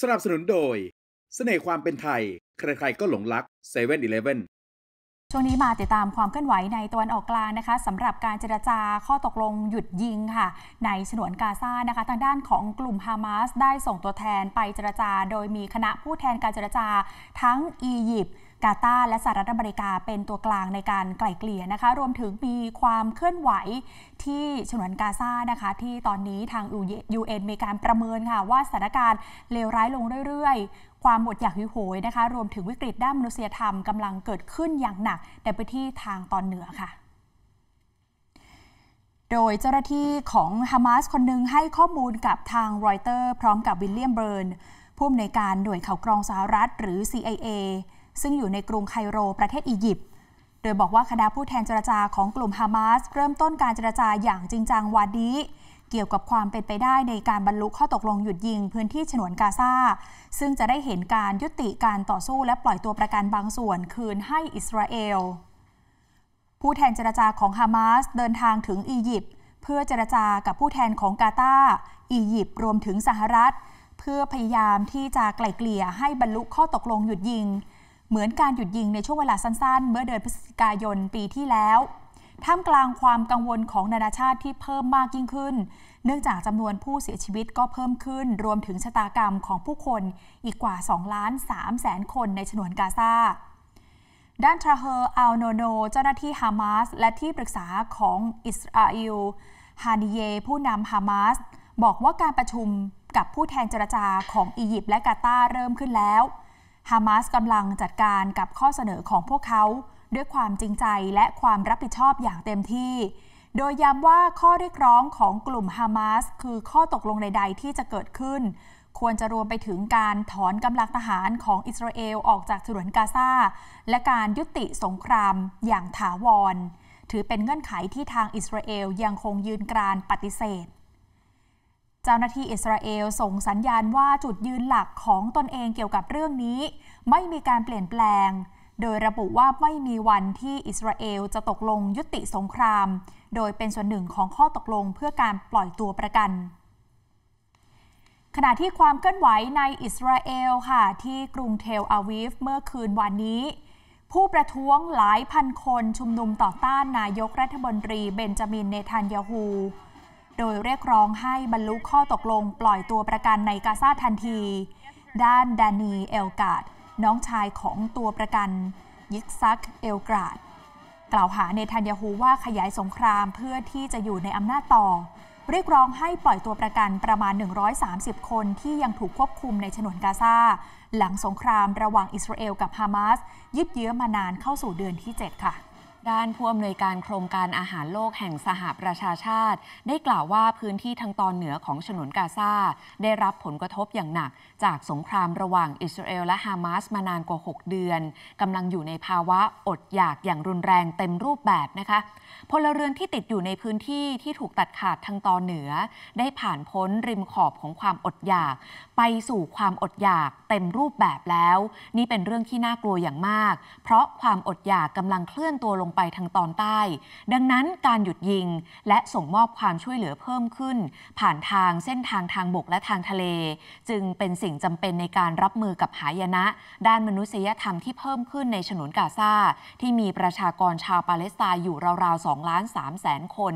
สนับสนุนโดย เสน่ห์ความเป็นไทย ใครๆ ก็หลงรักเซเว่นอีเเลฟว่นช่วงนี้มาติดตามความเคลื่อนไหวในตะวันออกกลางนะคะสำหรับการเจรจาข้อตกลงหยุดยิงค่ะ ในฉนวนกาซานะคะ ทางด้านของกลุ่มฮามาสได้ส่งตัวแทนไปเจรจา โดยมีคณะผู้แทนการเจรจาทั้งอียิปต์กาตาและสหรัฐอเมริกาเป็นตัวกลางในการไกล่เกลี่ยนะคะ รวมถึงมีความเคลื่อนไหวที่ฉนวนกาซานะคะ ที่ตอนนี้ทาง UN มีการประเมินค่ะว่าสถานการณ์เลวร้ายลงเรื่อยความหมดอยากหิวโหยนะคะ รวมถึงวิกฤตด้านมนุษยธรรมกำลังเกิดขึ้นอย่างหนักแต่ไปที่ทางตอนเหนือค่ะ โดยเจ้าหน้าที่ของฮามาสคนหนึ่งให้ข้อมูลกับทางรอยเตอร์ พร้อมกับวิลเลียมเบิร์นผู้อำนวยการหน่วยข่าวกรองสหรัฐหรือ CIA ซึ่งอยู่ในกรุงไคโรประเทศอียิปต์โดยบอกว่าคณะผู้แทนเจรจาของกลุ่มฮามาส เริ่มต้นการเจรจาอย่างจริงจังวันนี้เกี่ยวกับความเป็นไปได้ในการบรรลุข้อตกลงหยุดยิงพื้นที่ฉนวนกาซาซึ่งจะได้เห็นการยุติการต่อสู้และปล่อยตัวประกันบางส่วนคืนให้อิสราเอล ผู้แทนเจรจาของฮามาสเดินทางถึงอียิปต์เพื่อเจรจากับผู้แทนของกาตาอียิปต์รวมถึงสหรัฐเพื่อพยายามที่จะไกล่เกลี่ยให้บรรลุข้อตกลงหยุดยิง เหมือนการหยุดยิงในช่วงเวลาสั้นๆ เมื่อเดือนพฤศจิกายนปีที่แล้วท่ามกลางความกังวลของนานาชาติที่เพิ่มมากยิ่งขึ้น เนื่องจากจำนวนผู้เสียชีวิตก็เพิ่มขึ้น รวมถึงชะตากรรมของผู้คนอีกกว่า2ล้าน3แสนคนในฉนวนกาซา ด้านทราเฮอร์อัลโนโน เจ้าหน้าที่ฮามาส และที่ปรึกษาของอิสราเอล ฮานิเย ผู้นำฮามาส บอกว่าการประชุมกับผู้แทนเจรจาของอียิปต์และกาตาร์เริ่มขึ้นแล้ว ฮามาสกำลังจัดการกับข้อเสนอของพวกเขาด้วยความจริงใจและความรับผิดชอบอย่างเต็มที่ โดยย้ำว่าข้อเรียกร้องของกลุ่มฮามาส คือข้อตกลงใดๆที่จะเกิดขึ้น ควรจะรวมไปถึงการถอนกำลังทหารของอิสราเอล ออกจากถนนกาซาและการยุติสงครามอย่างถาวร ถือเป็นเงื่อนไขที่ทางอิสราเอล ยังคงยืนกรานปฏิเสธเจ้าหน้าที่อิสราเอลส่งสัญญาณว่าจุดยืนหลักของตนเองเกี่ยวกับเรื่องนี้ ไม่มีการเปลี่ยนแปลงโดยระบุว่าไม่มีวันที่อิสราเอลจะตกลงยุติสงคราม โดยเป็นส่วนหนึ่งของข้อตกลงเพื่อการปล่อยตัวประกัน ขณะที่ความเคลื่อนไหวในอิสราเอลค่ะที่กรุงเทลอาวีฟเมื่อคืนวันนี้ ผู้ประท้วงหลายพันคนชุมนุมต่อต้านนายกรัฐมนตรีเบนจามินเนทันยาฮู โดยเรียกร้องให้บรรลุข้อตกลงปล่อยตัวประกันในกาซาทันที ด้านดานีเอลกาดน้องชายของตัวประกันยิกซักเอลกราด กล่าวหาเนทันยาฮูว่าขยายสงครามเพื่อที่จะอยู่ในอำนาจต่อ เรียกร้องให้ปล่อยตัวประกันประมาณ 130 คนที่ยังถูกควบคุมในฉนวนกาซาหลังสงครามระหว่างอิสราเอลกับฮามาสยืดเยื้อมานานเข้าสู่เดือนที่ 7 ค่ะด้านผู้อำนวยการโครงการอาหารโลกแห่งสหประชาชาติ ได้กล่าวว่าพื้นที่ทางตอนเหนือของฉนวนกาซาได้รับผลกระทบอย่างหนัก จากสงครามระหว่างอิสราเอลและฮามาสมานานกว่า 6 เดือนกำลังอยู่ในภาวะอดอยากอย่างรุนแรงเต็มรูปแบบนะคะ พลเรือนที่ติดอยู่ในพื้นที่ที่ถูกตัดขาดทางตอนเหนือ ได้ผ่านพ้นริมขอบของความอดอยาก ไปสู่ความอดอยากเต็มรูปแบบแล้ว นี่เป็นเรื่องที่น่ากลัวอย่างมาก เพราะความอดอยากกำลังเคลื่อนตัวลงไปทางตอนใต้ ดังนั้นการหยุดยิงและส่งมอบความช่วยเหลือเพิ่มขึ้น ผ่านทางเส้นทางทางบกและทางทะเล จึงเป็นสิ่งจำเป็นในการรับมือกับหายนะ ด้านมนุษยธรรมที่เพิ่มขึ้นในฉนวนกาซาที่มีประชากรชาวปาเลสไตน์อยู่ราวๆ2ล้าน3แสนคน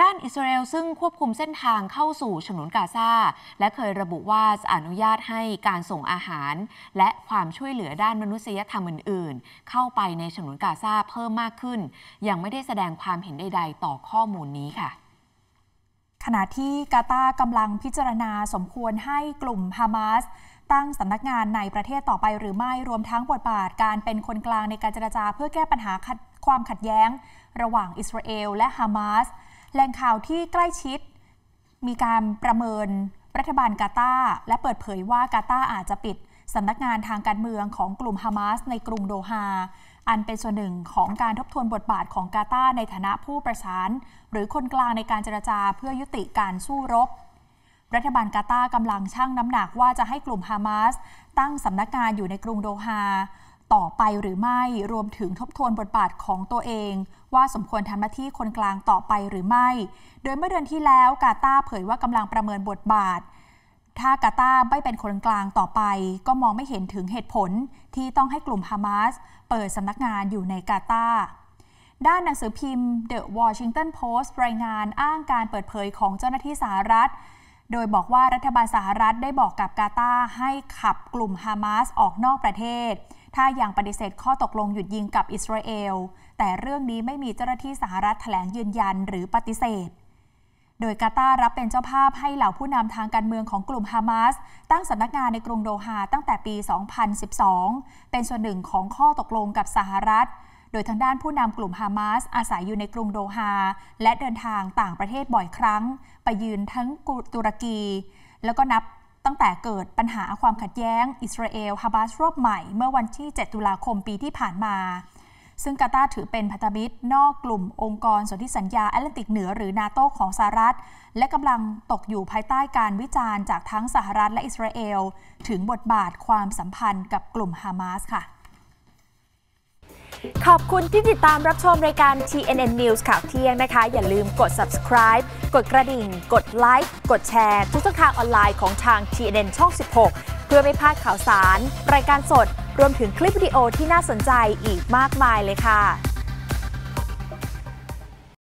ด้านอิสราเอลซึ่งควบคุมเส้นทางเข้าสู่ฉนวนกาซาและเคยระบุว่าจะอนุญาตให้การส่งอาหาร และความช่วยเหลือด้านมนุษยธรรมอื่น ๆ เข้าไปในฉนวนกาซาเพิ่มมากขึ้น ยังไม่ได้แสดงความเห็นใด ๆ ต่อข้อมูลนี้ค่ะ ขณะที่กาตากำลังพิจารณาสมควรให้กลุ่มฮามาสตั้งสำนักงานในประเทศต่อไปหรือไม่รวมทั้งบทบาทการเป็นคนกลางในการเจรจาเพื่อแก้ปัญหาความขัดแย้ง ระหว่างอิสราเอลและฮามาสแหล่งข่าวที่ใกล้ชิด มีการประเมินรัฐบาลกาตาร์และเปิดเผยว่ากาตาร์อาจจะปิด สำนักงานทางการเมืองของกลุ่มฮามาสในกรุงโดฮาอันเป็นส่วนหนึ่งของการทบทวนบทบาทของกาตาร์ในฐานะผู้ประสาน หรือคนกลางในการเจรจาเพื่อยุติการสู้รบ รัฐบาลกาตาร์กำลังชั่งน้ำหนักว่าจะให้กลุ่มฮามาสตั้งสำนักงานอยู่ในกรุงโดฮาต่อไปหรือไม่ รวมถึงทบทวนบทบาทของตัวเอง ว่าสมควรทำหน้าที่คนกลางต่อไปหรือไม่ โดยเมื่อเดือนที่แล้วกาตาเผยว่ากำลังประเมินบทบาท ถ้ากาตาไม่เป็นคนกลางต่อไป ก็มองไม่เห็นถึงเหตุผลที่ต้องให้กลุ่มฮามาสเปิดสำนักงานอยู่ในกาตา ด้านหนังสือพิมพ์ The Washington Post รายงานอ้างการเปิดเผยของเจ้าหน้าที่สหรัฐ โดยบอกว่ารัฐบาลสหรัฐได้บอกกับกาตาให้ขับกลุ่มฮามาสออกนอกประเทศถ้ายังปฏิเสธข้อตกลง หยุดยิงกับอิสราเอล แต่เรื่องนี้ไม่มีเจ้าหน้าที่สหรัฐแถลงยืนยันหรือปฏิเสธ โดยกาตาร์รับเป็นเจ้าภาพให้เหล่าผู้นำทางการเมืองของกลุ่มฮามาสตั้งสำนักงานในกรุงโดฮาตั้งแต่ปี 2012 เป็นส่วนหนึ่งของข้อตกลงกับสหรัฐ โดยทางด้านผู้นำกลุ่มฮามาสอาศัยอยู่ในกรุงโดฮาและเดินทางต่างประเทศบ่อยครั้ง ไปยืนทั้งตุรกี แล้วก็นับตั้งแต่เกิดปัญหาความขัดแย้งอิสราเอล ฮามาสรอบใหม่เมื่อวันที่ 7 ตุลาคมปีที่ผ่านมา ซึ่งกาตาร์ถือเป็นพันธมิตร นอกกลุ่มองค์กรสนธิสัญญาแอตแลนติกเหนือหรือนาโตของสหรัฐและกำลังตกอยู่ภายใต้การวิจารณ์จากทั้งสหรัฐและอิสราเอล ถึงบทบาทความสัมพันธ์กับกลุ่มฮามาสค่ะขอบคุณที่ติดตามรับชมรายการ TNN News ข่าวเที่ยงนะคะ อย่าลืมกด subscribe กดกระดิ่ง กดไลค์ กดแชร์ทุกช่องทางออนไลน์ของทาง TNN ช่อง 16 เพื่อไม่พลาดข่าวสาร รายการสด รวมถึงคลิปวิดีโอที่น่าสนใจอีกมากมายเลยค่ะ